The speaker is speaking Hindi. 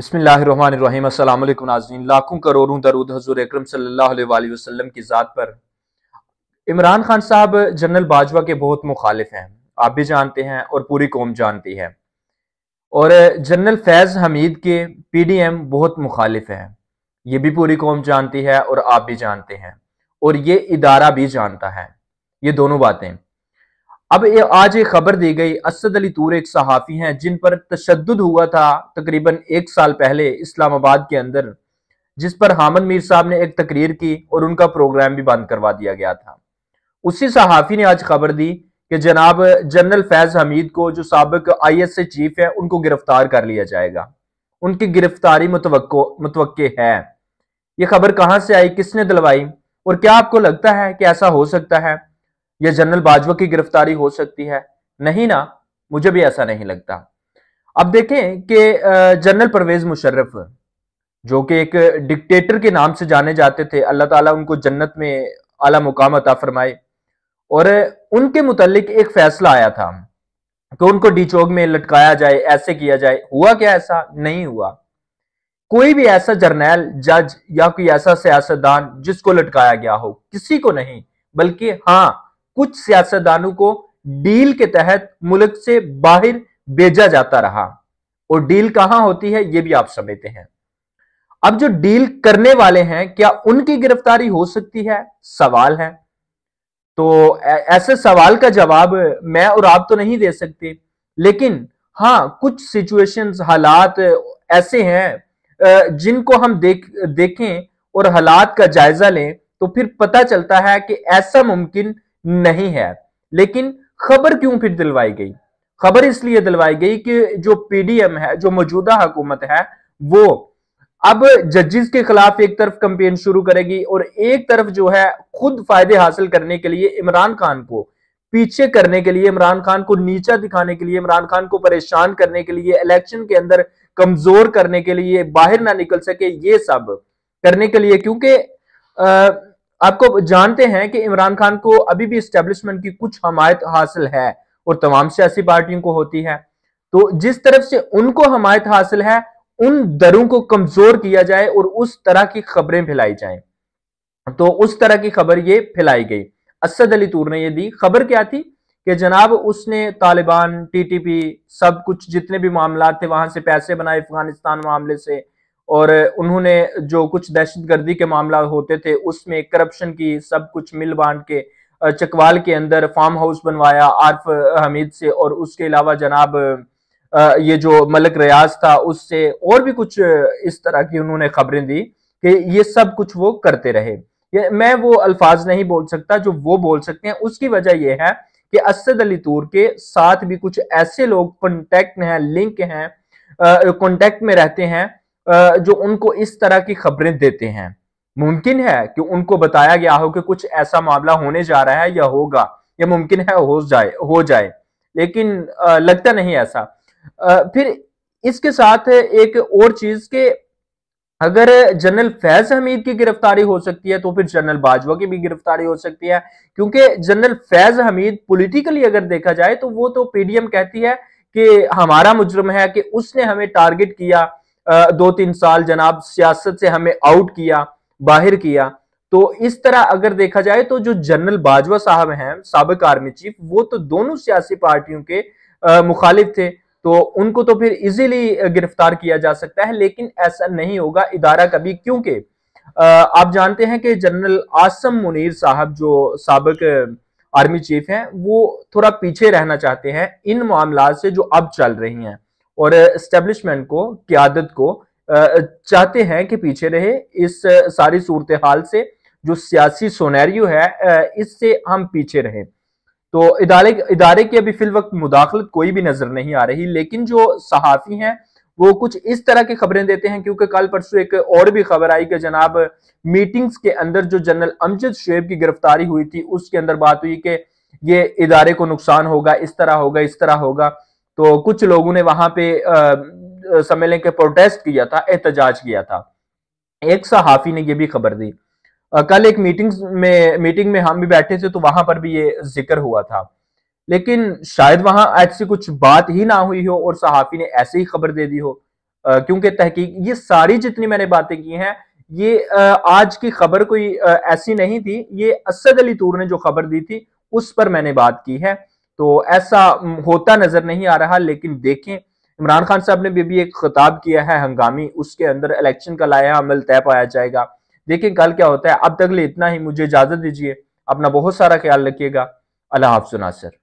बसमीम अल्लाम नाजीन लाखों करोड़ों दरुद हजूर अक्रम वसल्लम की ज़ात पर इमरान खान साहब जनरल बाजवा के बहुत मुखालिफ हैं आप भी जानते हैं और पूरी कौम जानती है और जनरल फैज़ हमीद के पी डी एम बहुत मुखालिफ हैं ये भी पूरी कौम जानती है और आप भी जानते हैं और ये इदारा भी जानता है ये दोनों बातें अब ये आज एक खबर दी गई असद अली तूर एक सहाफ़ी हैं जिन पर तशद हुआ था तकरीबन एक साल पहले इस्लामाबाद के अंदर जिस पर हामद मीर साहब ने एक तकरीर की और उनका प्रोग्राम भी बंद करवा दिया गया था उसी सहाफ़ी ने आज खबर दी कि जनाब जनरल फैज़ हमीद को जो सबक आई एस ए चीफ है उनको गिरफ्तार कर लिया जाएगा उनकी गिरफ्तारी मुतवके है ये खबर कहाँ से आई किसने दिलवाई और क्या आपको लगता है कि ऐसा हो सकता है या जनरल बाजवा की गिरफ्तारी हो सकती है नहीं ना मुझे भी ऐसा नहीं लगता अब देखें कि जनरल परवेज मुशर्रफ जो कि एक डिक्टेटर के नाम से जाने जाते थे अल्लाह ताला उनको जन्नत में आला मुकाम अता फरमाए और उनके मुतलिक एक फैसला आया था कि उनको डीचोग में लटकाया जाए ऐसे किया जाए हुआ क्या ऐसा नहीं हुआ कोई भी ऐसा जर्नैल जज या कोई ऐसा सियासतदान जिसको लटकाया गया हो किसी को नहीं बल्कि हाँ कुछ सियासतदानों को डील के तहत मुल्क से बाहर भेजा जाता रहा और डील कहां होती है यह भी आप समझते हैं अब जो डील करने वाले हैं क्या उनकी गिरफ्तारी हो सकती है सवाल है तो ऐसे सवाल का जवाब मैं और आप तो नहीं दे सकते लेकिन हाँ कुछ सिचुएशंस हालात ऐसे हैं जिनको हम देख देखें और हालात का जायजा लें तो फिर पता चलता है कि ऐसा मुमकिन नहीं है लेकिन खबर क्यों फिर दिलवाई गई खबर इसलिए दिलवाई गई कि जो पीडीएम है जो मौजूदा हुकूमत है वो अब जजिस के खिलाफ एक तरफ कंपेन शुरू करेगी और एक तरफ जो है खुद फायदे हासिल करने के लिए इमरान खान को पीछे करने के लिए इमरान खान को नीचा दिखाने के लिए इमरान खान को परेशान करने के लिए इलेक्शन के अंदर कमजोर करने के लिए बाहर ना निकल सके ये सब करने के लिए क्योंकि आपको जानते हैं कि इमरान खान को अभी भी इस्टेब्लिशमेंट की कुछ हमायत हासिल है और तमाम सियासी पार्टियों को होती है तो जिस तरफ से उनको हमायत हासिल है उन दरों को कमजोर किया जाए और उस तरह की खबरें फैलाई जाए तो उस तरह की खबर ये फैलाई गई असद अली तूर ने ये दी खबर क्या थी कि जनाब उसने तालिबान टीटीपी सब कुछ जितने भी मामला थे वहां से पैसे बनाए अफगानिस्तान मामले से और उन्होंने जो कुछ दहशतगर्दी के मामला होते थे उसमें करप्शन की सब कुछ मिल बांट के चकवाल के अंदर फार्म हाउस बनवाया आरफ हमीद से और उसके अलावा जनाब ये जो मलक रियाज था उससे और भी कुछ इस तरह की उन्होंने खबरें दी कि ये सब कुछ वो करते रहे मैं वो अल्फाज नहीं बोल सकता जो वो बोल सकते हैं उसकी वजह यह है कि असद अली तूर के साथ भी कुछ ऐसे लोग कॉन्टेक्ट हैं लिंक हैं कॉन्टेक्ट में रहते हैं जो उनको इस तरह की खबरें देते हैं मुमकिन है कि उनको बताया गया हो कि कुछ ऐसा मामला होने जा रहा है या होगा या मुमकिन है हो जाए हो जाए लेकिन लगता नहीं ऐसा फिर इसके साथ एक और चीज के अगर जनरल फैज हमीद की गिरफ्तारी हो सकती है तो फिर जनरल बाजवा की भी गिरफ्तारी हो सकती है क्योंकि जनरल फैज हमीद पॉलिटिकली अगर देखा जाए तो वो तो पीडीएम कहती है कि हमारा मुजरम है कि उसने हमें टारगेट किया दो तीन साल जनाब सियासत से हमें आउट किया बाहर किया तो इस तरह अगर देखा जाए तो जो जनरल बाजवा साहब हैं सबक आर्मी चीफ वो तो दोनों सियासी पार्टियों के मुखालिफ थे तो उनको तो फिर इजीली गिरफ्तार किया जा सकता है लेकिन ऐसा नहीं होगा इदारा कभी क्योंकि आप जानते हैं कि जनरल आसम मुनीर साहब जो सबक आर्मी चीफ हैं वो थोड़ा पीछे रहना चाहते हैं इन मामला से जो अब चल रही हैं और इस्टेब्लिशमेंट को क्यादत को चाहते हैं कि पीछे रहे इस सारी सूरत हाल से जो सियासी सोनैरियो है इससे हम पीछे रहें तो इदारे इदारे की अभी फिल वक्त मुदाखलत कोई भी नजर नहीं आ रही लेकिन जो सहाफ़ी हैं वो कुछ इस तरह की खबरें देते हैं क्योंकि कल परसों एक और भी खबर आई कि जनाब मीटिंग्स के अंदर जो जनरल अमजद शुएब की गिरफ्तारी हुई थी उसके अंदर बात हुई कि ये इदारे को नुकसान होगा इस तरह होगा इस तरह होगा तो कुछ लोगों ने वहां पे सम्मेलन के प्रोटेस्ट किया था एहतजाज किया था एक सहाफ़ी ने यह भी खबर दी कल एक मीटिंग में मीटिंग में हम भी बैठे थे तो वहां पर भी ये जिक्र हुआ था लेकिन शायद वहां ऐसी कुछ बात ही ना हुई हो और सहाफ़ी ने ऐसे ही खबर दे दी हो क्योंकि तहकीक ये सारी जितनी मैंने बातें की हैं ये आज की खबर कोई ऐसी नहीं थी ये असद अली तूर ने जो खबर दी थी उस पर मैंने बात की है तो ऐसा होता नजर नहीं आ रहा लेकिन देखें इमरान खान साहब ने भी अभी एक खिताब किया है हंगामी उसके अंदर इलेक्शन का लाया अमल तय पाया जाएगा देखें कल क्या होता है अब तक ले इतना ही मुझे इजाजत दीजिए अपना बहुत सारा ख्याल रखिएगा अल्लाह हाफ सुनासर